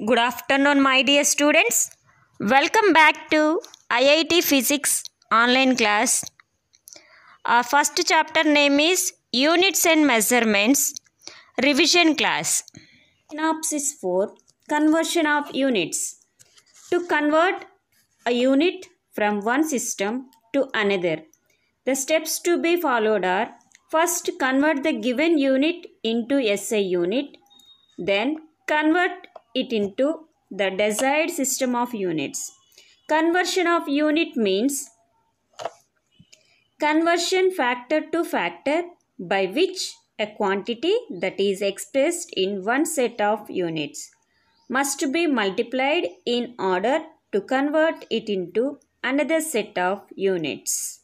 Good afternoon, my dear students. Welcome back to IIT Physics online class. Our first chapter name is Units and Measurements Revision Class. Synopsis 4 Conversion of Units. To convert a unit from one system to another, the steps to be followed are First, convert the given unit into SI unit. Then, convert it into the desired system of units. Conversion of unit means conversion factor to factor by which a quantity that is expressed in one set of units must be multiplied in order to convert it into another set of units.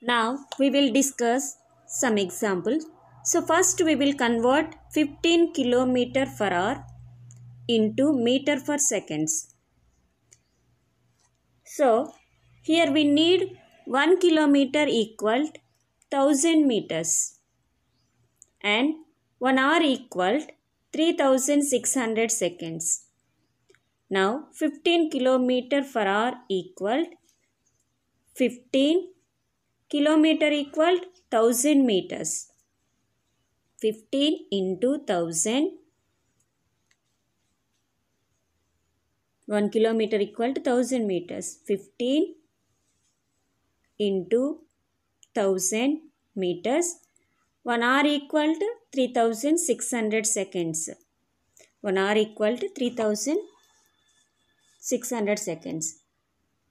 Now we will discuss some examples. So first we will convert 15 kilometer per hour into meter per seconds. So here we need 1 kilometer equal 1000 meters and 1 hour equal 3600 seconds. Now 15 kilometer per hour equal 15 kilometer equal 1000 meters. 15 into 1000 1 kilometer equal to 1000 meters 15 into 1000 meters 1 hour equal to 3600 seconds 1 hour equal to 3600 seconds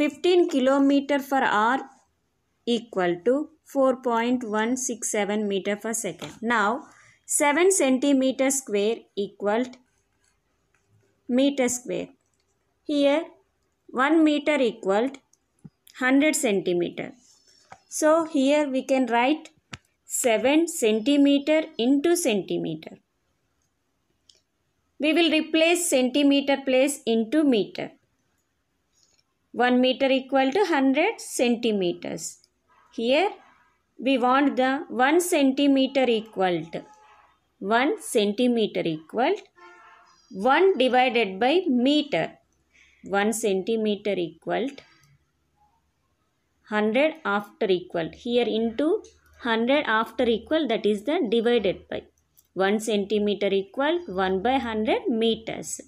15 kilometer per hour equal to 4.167 meter per second. Now 7 centimeter square equal meter square. Here 1 meter equal 100 centimeter. So here we can write 7 centimeter into centimeter. We will replace centimeter place into meter. 1 meter equal to 100 centimeters. Here we want the 1 centimeter equal to 1 centimeter equal 1 divided by meter. 1 centimeter equal 100 after equal. Here into 100 after equal that is the divided by. 1 centimeter equal 1 by 100 meters.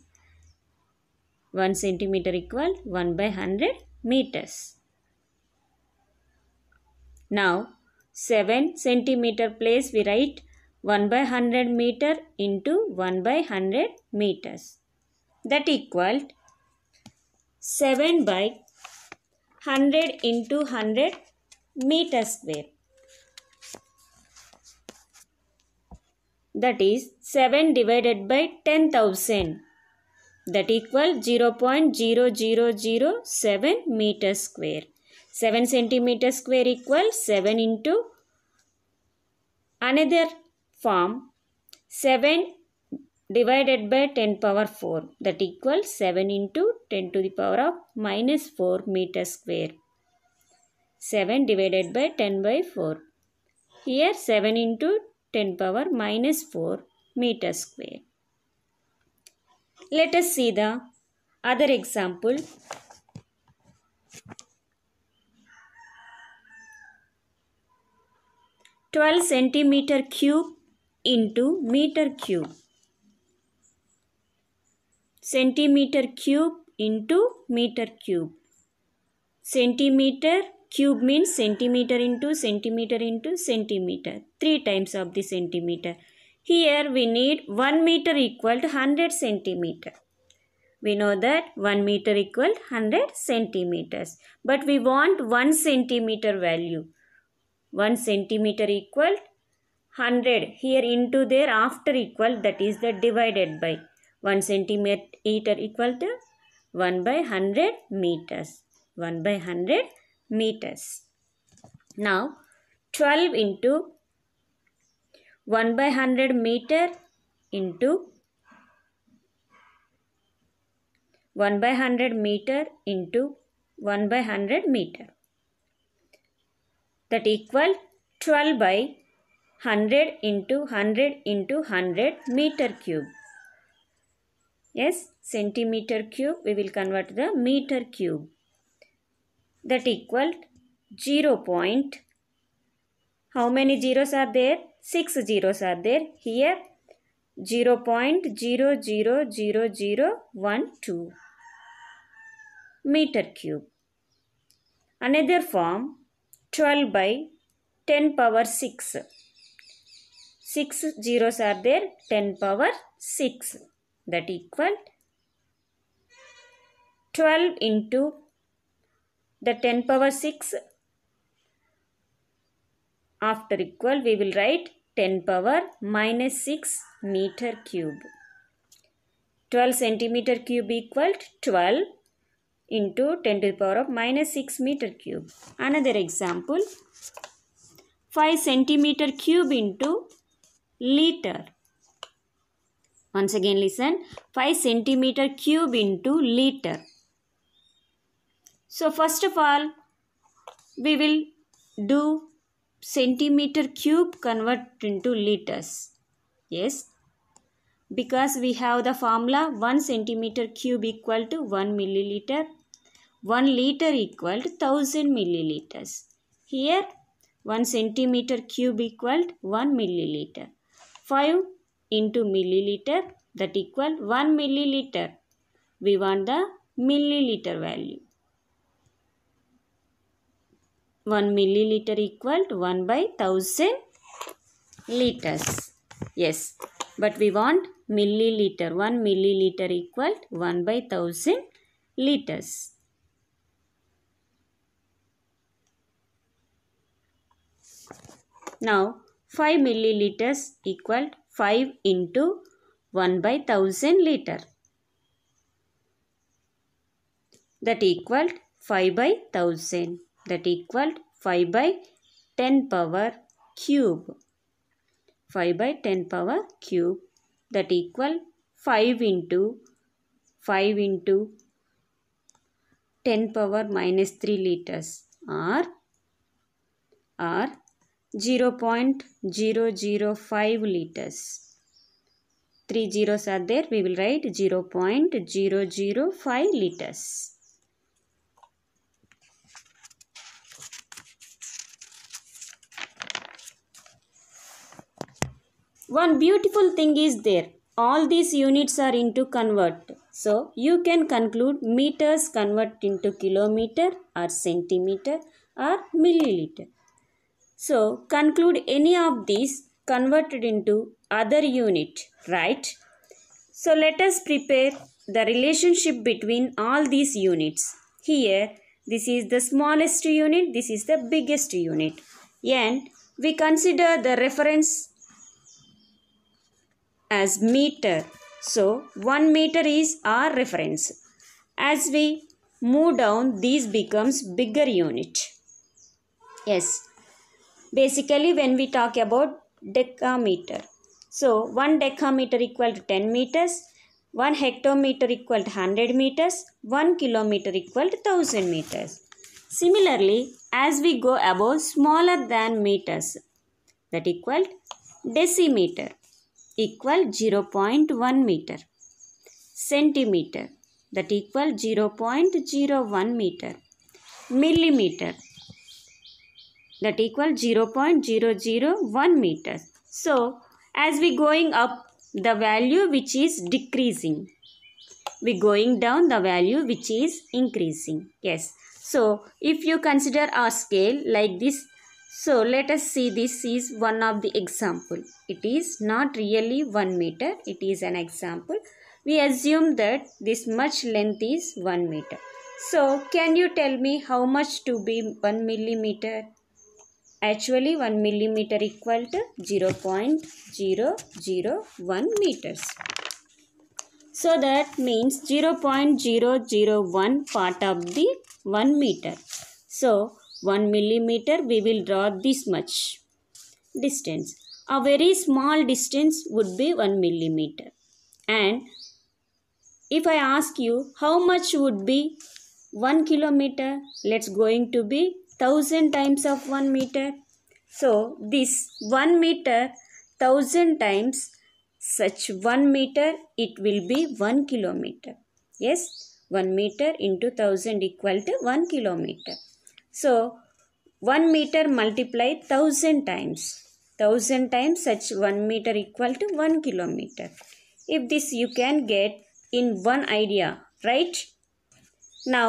1 centimeter equal 1 by 100 meters. Now 7 centimeter place we write 1 by 100 meter into 1 by 100 meters. That equal 7 by 100 into 100 meter square. That is 7 divided by 10,000 that equal 0 0.0007 meter square. 7 centimeter square equal 7 into another form 7 divided by 10 power 4 that equals 7 into 10 to the power of minus 4 meter square. 7 divided by 10 by 4. Here 7 into 10 power minus 4 meter square. Let us see the other example. Twelve centimeter cube into meter cube. Centimeter cube into meter cube. Centimeter cube means centimeter into centimeter into centimeter. Three times of the centimeter. Here we need 1 meter equal to 100 centimeter. We know that 1 meter equal 100 centimeters. But we want 1 centimeter value. 1 centimeter equal 100. Here into there after equal that is the divided by. 1 centimeter equal to 1 by 100 meters. 1 by 100 meters. Now 12 into 1 by 100 meter into 1 by 100 meter into 1 by 100 meter that equal 12 by 100 into 100 into 100 meter cube yes centimeter cube we will convert the meter cube that equal 0 point how many zeros are there six zeros are there here 0 0.000012 meter cube. Another form 12 by 10 power 6. 6 zeros are there 10 power 6 that equal 12 into the 10 power 6 after equal, we will write 10 power minus 6 meter cube. 12 centimeter cube to 12 into 10 to the power of minus 6 meter cube. Another example, 5 centimeter cube into liter. Once again listen, 5 centimeter cube into liter. So first of all, we will do centimeter cube convert into liters. Yes, because we have the formula 1 centimeter cube equal to 1 milliliter, 1 liter equal to 1000 milliliters. Here 1 centimeter cube equal to 1 milliliter. 5 into milliliter that equal 1 milliliter. We want the milliliter value. 1 milliliter equal to 1 by 1000 liters. Yes, but we want milliliter. 1 milliliter equal to 1 by 1000 liters. Now, 5 milliliters equal 5 into 1 by 1000 liter. That equal 5 by 1000 that equal 5 by 10 power cube. 5 by 10 power cube that equal 5 into 5 into 10 power minus 3 liters or, or 0 0.005 liters. 3 zeros are there, we will write 0 0.005 liters. One beautiful thing is there. All these units are into convert. So you can conclude meters convert into kilometer or centimeter or milliliter. So conclude any of these converted into other unit, right? So let us prepare the relationship between all these units. Here this is the smallest unit, this is the biggest unit. And we consider the reference as meter. So 1 meter is our reference. As we move down these becomes bigger unit. Yes. Basically when we talk about decameter. So 1 decameter equal to 10 meters. 1 hectometer equal to 100 meters, 1 kilometer equal to 1000 meters. Similarly, as we go above smaller than meters, that equal decimeter equal 0.1 meter. Centimeter that equal 0.01 meter. Millimeter that equal 0.001 meter. So as we going up the value which is decreasing. We going down the value which is increasing. Yes. So if you consider a scale like this so let us see this is one of the example. It is not really 1 meter. It is an example. We assume that this much length is 1 meter. So can you tell me how much to be 1 millimeter? Actually 1 millimeter equal to 0 0.001 meters. So that means 0 0.001 part of the 1 meter. So 1 millimeter we will draw this much distance. A very small distance would be 1 millimeter. And if I ask you how much would be 1 kilometer, let's going to be 1000 times of 1 meter. So this 1 meter 1000 times such 1 meter it will be 1 kilometer. Yes, 1 meter into 1000 equal to 1 kilometer. So 1 meter multiplied 1000 times. 1000 times such 1 meter equal to 1 kilometer. If this you can get in one idea, right? Now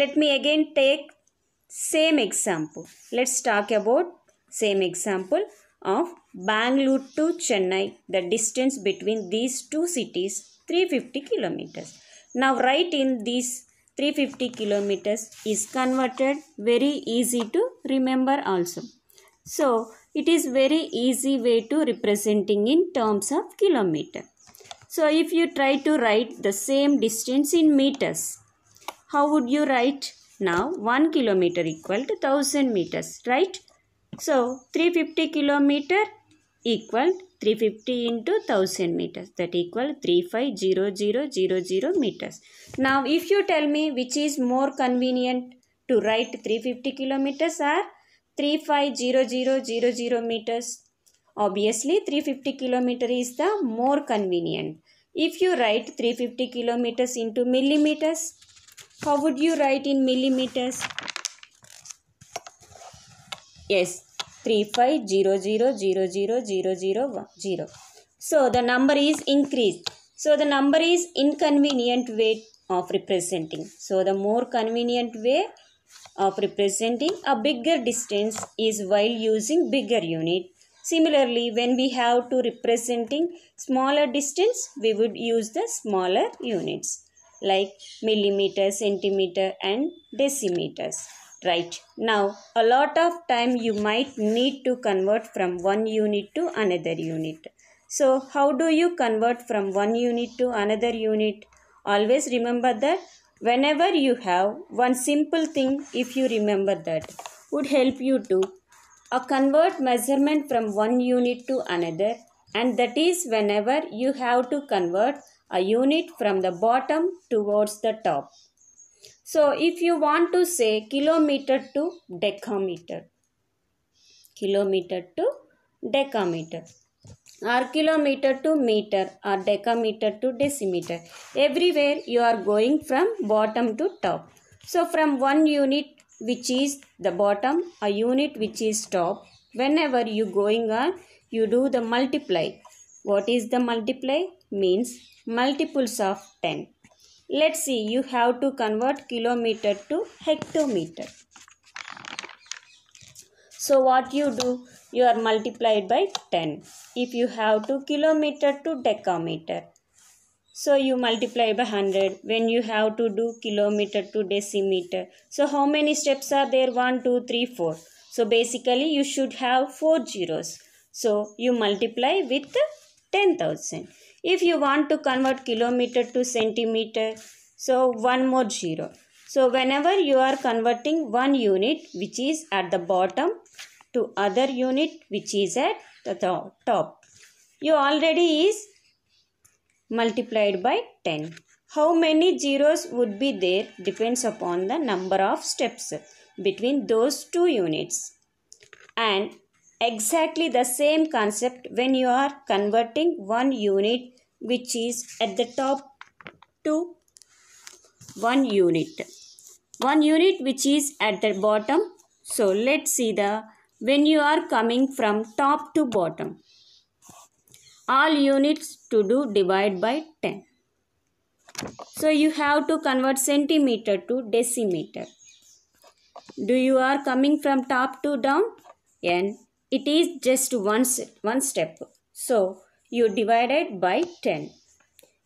let me again take same example. Let's talk about same example of Bangalore to Chennai. The distance between these two cities 350 kilometers. Now write in these 350 kilometers is converted very easy to remember also. So it is very easy way to representing in terms of kilometer. So if you try to write the same distance in meters, how would you write? Now 1 kilometer equal to 1000 meters, right? So 350 kilometer equal 350 into 1000 meters that equal 35000 meters. Now if you tell me which is more convenient to write 350 kilometers or 35000 meters. Obviously 350 kilometer is the more convenient. If you write 350 kilometers into millimeters, how would you write in millimeters? Yes, three five zero zero zero zero zero zero zero. So the number is increased. So the number is inconvenient way of representing. So the more convenient way of representing a bigger distance is while using bigger unit. Similarly, when we have to representing smaller distance, we would use the smaller units like millimeter, centimeter and decimeters right now a lot of time you might need to convert from one unit to another unit so how do you convert from one unit to another unit always remember that whenever you have one simple thing if you remember that would help you to a convert measurement from one unit to another and that is whenever you have to convert a unit from the bottom towards the top so if you want to say kilometer to decameter, kilometer to decameter or kilometer to meter or decameter to decimeter. Everywhere you are going from bottom to top. So from one unit which is the bottom, a unit which is top, whenever you going on, you do the multiply. What is the multiply? Means multiples of 10. Let's see, you have to convert kilometer to hectometer. So what you do? You are multiplied by 10. If you have to kilometer to decameter. So you multiply by 100 when you have to do kilometer to decimeter. So how many steps are there? 1, 2, 3, 4. So basically you should have 4 zeros. So you multiply with 10,000. If you want to convert kilometer to centimeter, so one more zero. So whenever you are converting one unit which is at the bottom to other unit which is at the top, you already is multiplied by 10. How many zeros would be there depends upon the number of steps between those two units. And exactly the same concept when you are converting one unit which is at the top to 1 unit. 1 unit which is at the bottom. So let's see the when you are coming from top to bottom. All units to do divide by 10. So you have to convert centimeter to decimeter. Do you are coming from top to down? And it is just one, one step. So you divide it by 10.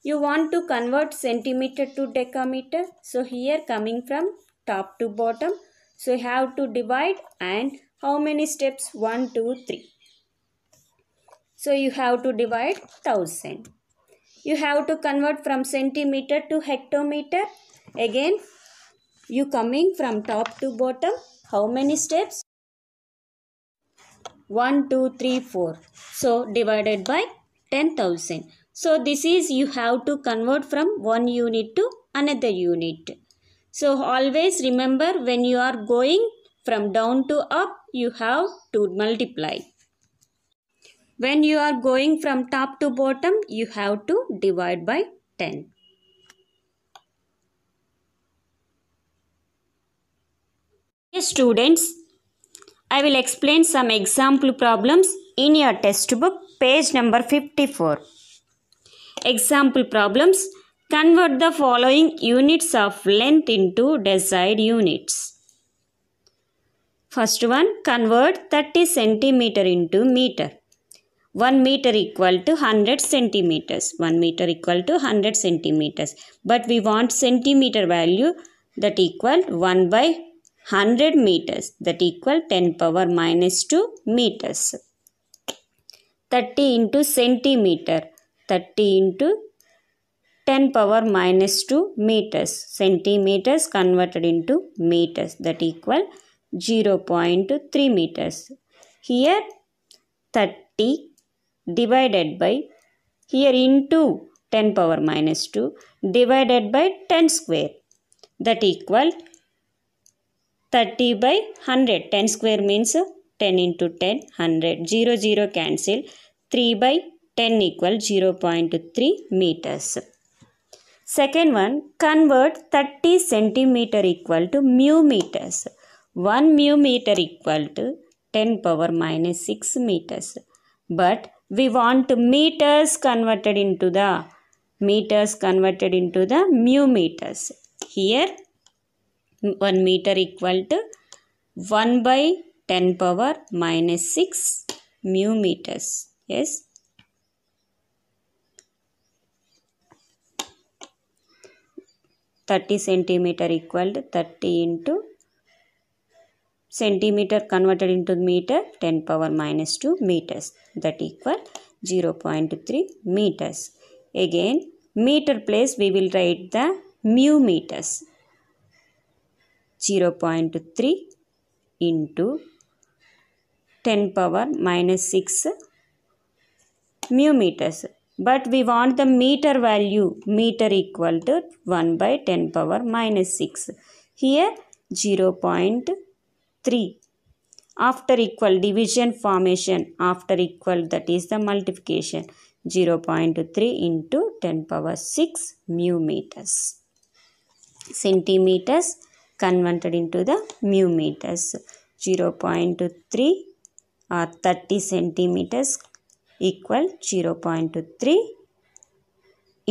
You want to convert centimeter to decameter. So here coming from top to bottom. So you have to divide and how many steps? 1, 2, 3. So you have to divide 1000. You have to convert from centimeter to hectometer. Again, you coming from top to bottom. How many steps? 1, 2, 3, 4. So divided by 10,000. So this is you have to convert from one unit to another unit. So always remember when you are going from down to up you have to multiply. When you are going from top to bottom you have to divide by 10. students, I will explain some example problems in your test book page number 54. Example problems. Convert the following units of length into desired units. First one, convert 30 centimeter into meter. 1 meter equal to 100 centimeters. 1 meter equal to 100 centimeters. But we want centimeter value that equal 1 by 100 meters that equal 10 power minus 2 meters. 30 into centimeter 30 into 10 power minus 2 meters centimeters converted into meters that equal 0.3 meters here 30 divided by here into 10 power minus 2 divided by 10 square that equal 30 by 100 10 square means 10 into 10, 100. 0, 0 cancel. 3 by 10 equal 0 0.3 meters. Second one, convert 30 centimeter equal to mu meters. 1 mu meter equal to 10 power minus 6 meters. But we want meters converted into the meters converted into the mu meters. Here 1 meter equal to 1 by 10 power minus 6 mu meters. Yes. Thirty centimeter equal to thirty into centimeter converted into meter ten power minus two meters that equal zero point three meters. Again, meter place we will write the mu meters zero point three into 10 power minus 6 mu meters. But we want the meter value, meter equal to 1 by 10 power minus 6. Here 0 0.3. After equal division formation, after equal that is the multiplication. 0 0.3 into 10 power 6 mu meters. Centimeters converted into the mu meters. 0 0.3 uh, 30 centimeters equal 0 0.3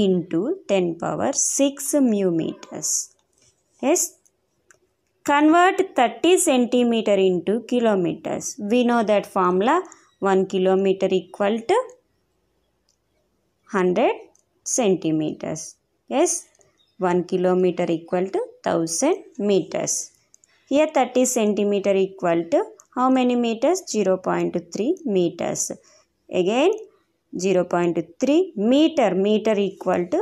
into 10 power 6 mu meters. Yes. Convert 30 centimeter into kilometers. We know that formula 1 kilometer equal to 100 centimeters. Yes. 1 kilometer equal to 1000 meters. Here 30 centimeter equal to how many meters? 0.3 meters. Again 0.3 meter. Meter equal to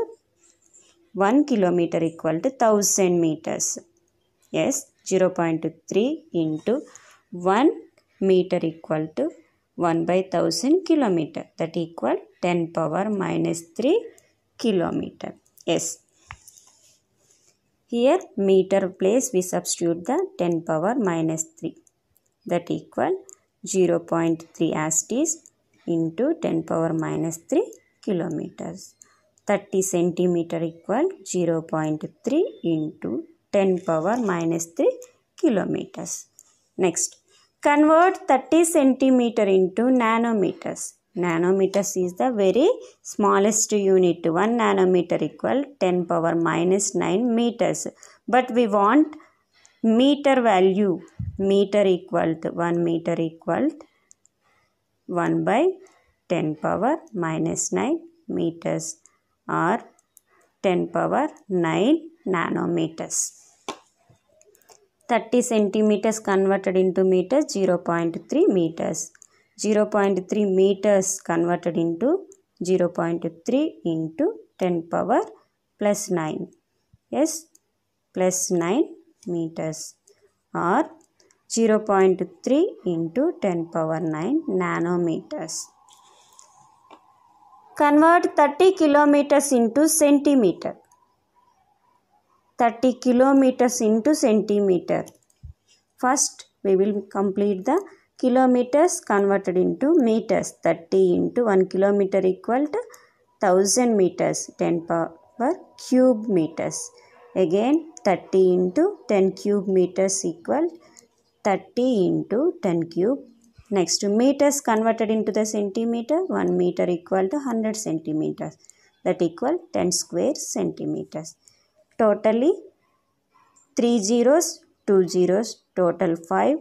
1 kilometer equal to 1000 meters. Yes, 0.3 into 1 meter equal to 1 by 1000 kilometer. That equal 10 power minus 3 kilometer. Yes. Here meter place we substitute the 10 power minus 3 that equal 0.3 astis into 10 power minus 3 kilometers. 30 centimeter equal 0.3 into 10 power minus 3 kilometers. Next, convert 30 centimeter into nanometers. Nanometers is the very smallest unit. 1 nanometer equal 10 power minus 9 meters. But we want meter value meter equal to 1 meter equal 1 by 10 power minus 9 meters or 10 power 9 nanometers. 30 centimeters converted into meters 0.3 meters. 0.3 meters converted into 0.3 into 10 power plus 9. Yes, plus 9 meters or Zero point three into ten power nine nanometers. Convert thirty kilometers into centimeter. Thirty kilometers into centimeter. First, we will complete the kilometers converted into meters 30 into 1 kilometer equal to 1000 meters 10 power cube meters again 30 into 10 cube meters equal 30 into 10 cube next meters converted into the centimeter 1 meter equal to 100 centimeters that equal 10 square centimeters totally 3 zeros 2 zeros total 5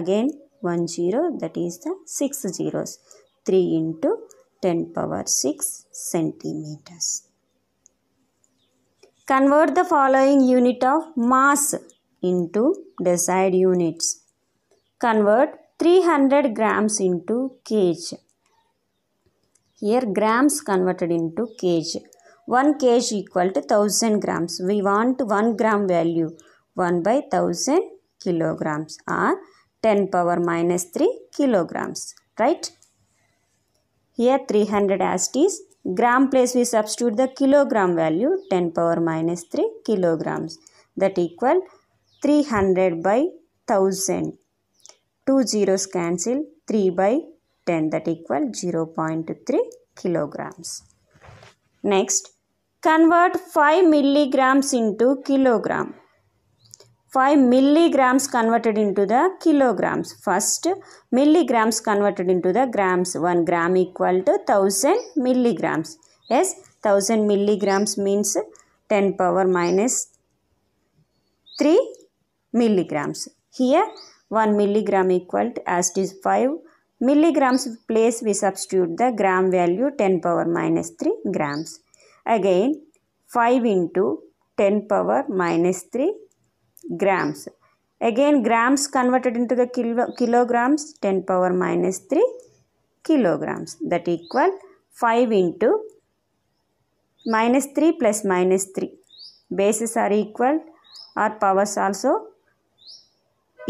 again 1 zero that is the 6 zeros 3 into 10 power 6 centimeters convert the following unit of mass into desired units. Convert 300 grams into kg. Here grams converted into kg. 1 kg equal to 1000 grams. We want 1 gram value. 1 by 1000 kilograms or 10 power minus 3 kilograms. Right? Here 300 as it is. Gram place we substitute the kilogram value 10 power minus 3 kilograms. That equal 300 by 1000. 2 zeros cancel 3 by 10 that equal 0 0.3 kilograms. Next, convert 5 milligrams into kilogram. 5 milligrams converted into the kilograms. First, milligrams converted into the grams. 1 gram equal to 1000 milligrams. Yes, 1000 milligrams means 10 power minus 3 milligrams. Here 1 milligram equal to as it is 5 milligrams place we substitute the gram value 10 power minus 3 grams. Again 5 into 10 power minus 3 grams. Again grams converted into the kilo, kilograms 10 power minus 3 kilograms that equal 5 into minus 3 plus minus 3. Bases are equal or powers also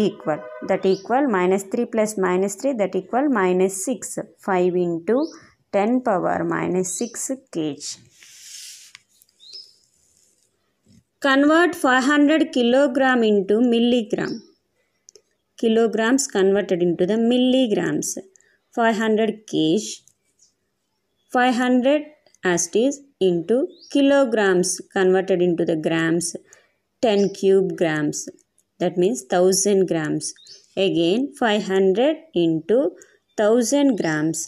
equal that equal minus 3 plus minus 3 that equal minus 6 5 into 10 power minus 6 kg. Convert 500 kilogram into milligram. Kilograms converted into the milligrams. 500 kg. 500 as it is into kilograms converted into the grams. 10 cube grams that means 1000 grams. Again 500 into 1000 grams.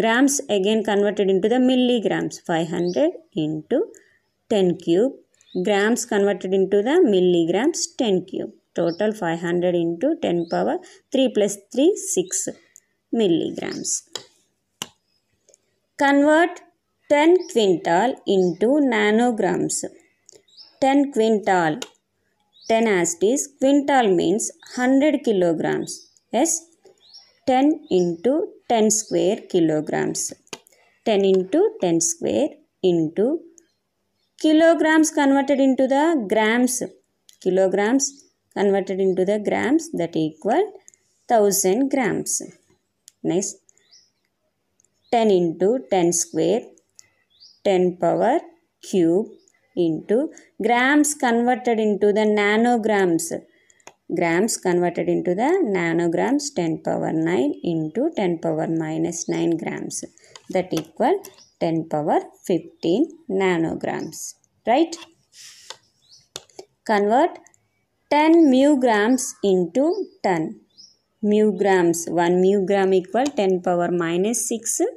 Grams again converted into the milligrams. 500 into 10 cube. Grams converted into the milligrams 10 cube. Total 500 into 10 power 3 plus 3 6 milligrams. Convert 10 quintal into nanograms. 10 quintal 10 as astis. Quintal means 100 kilograms. Yes, 10 into 10 square kilograms. 10 into 10 square into kilograms converted into the grams. Kilograms converted into the grams that equal 1000 grams. Nice. 10 into 10 square 10 power cube into grams converted into the nanograms grams converted into the nanograms 10 power 9 into 10 power minus 9 grams that equal 10 power 15 nanograms right convert 10 mu grams into ton mu grams 1 mu gram equal 10 power minus 6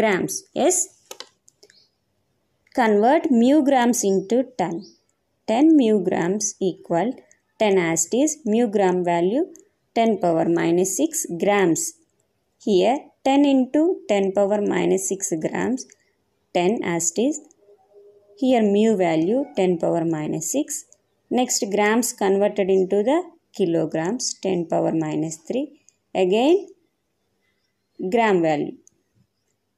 grams yes Convert mu grams into ton. 10 mu grams equal 10 as it is mu gram value 10 power minus 6 grams. Here 10 into 10 power minus 6 grams 10 as it is. Here mu value 10 power minus 6. Next grams converted into the kilograms 10 power minus 3. Again gram value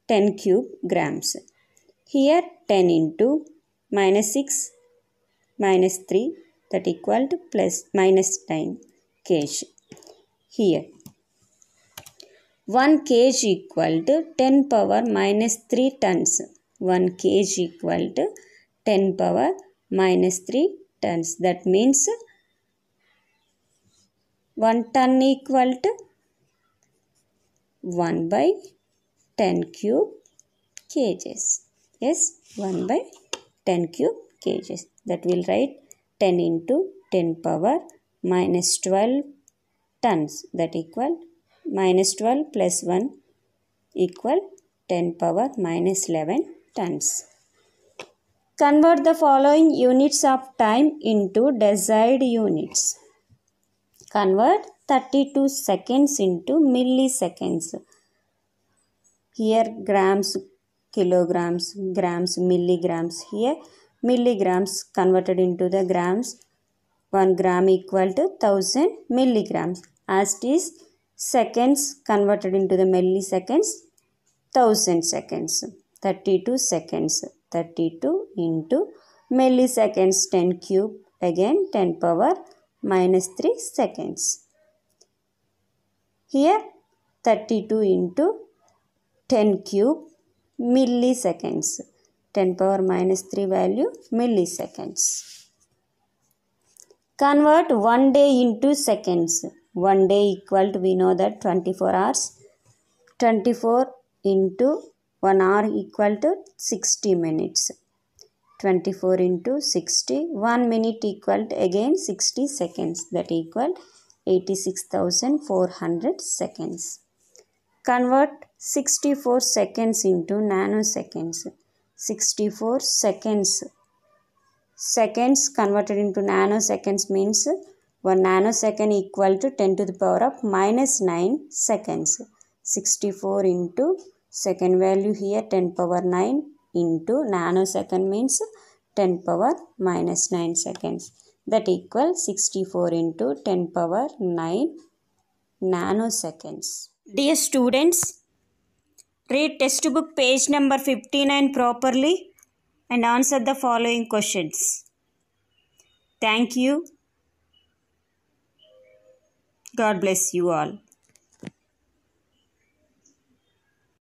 10 cube grams. Here 10 into minus 6 minus 3 that equal to plus minus 9 kg here 1 kg equal to 10 power minus 3 tons 1 kg equal to 10 power minus 3 tons that means 1 ton equal to 1 by 10 cube kgs is 1 by 10 cube kg. That will write 10 into 10 power minus 12 tons that equal minus 12 plus 1 equal 10 power minus 11 tons. Convert the following units of time into desired units. Convert 32 seconds into milliseconds. Here grams kilograms, grams, milligrams. Here milligrams converted into the grams. 1 gram equal to 1000 milligrams. As it is seconds converted into the milliseconds, 1000 seconds, 32 seconds, 32 into milliseconds 10 cube again 10 power minus 3 seconds. Here 32 into 10 cube milliseconds. 10 power minus 3 value milliseconds. Convert one day into seconds. One day equal to we know that 24 hours. 24 into 1 hour equal to 60 minutes. 24 into 60. 1 minute equal to again 60 seconds. That equal 86,400 seconds. Convert 64 seconds into nanoseconds 64 seconds seconds converted into nanoseconds means 1 nanosecond equal to 10 to the power of minus 9 seconds 64 into second value here 10 power 9 into nanosecond means 10 power minus 9 seconds that equals 64 into 10 power 9 nanoseconds. Dear students, Read textbook page number 59 properly and answer the following questions. Thank you. God bless you all.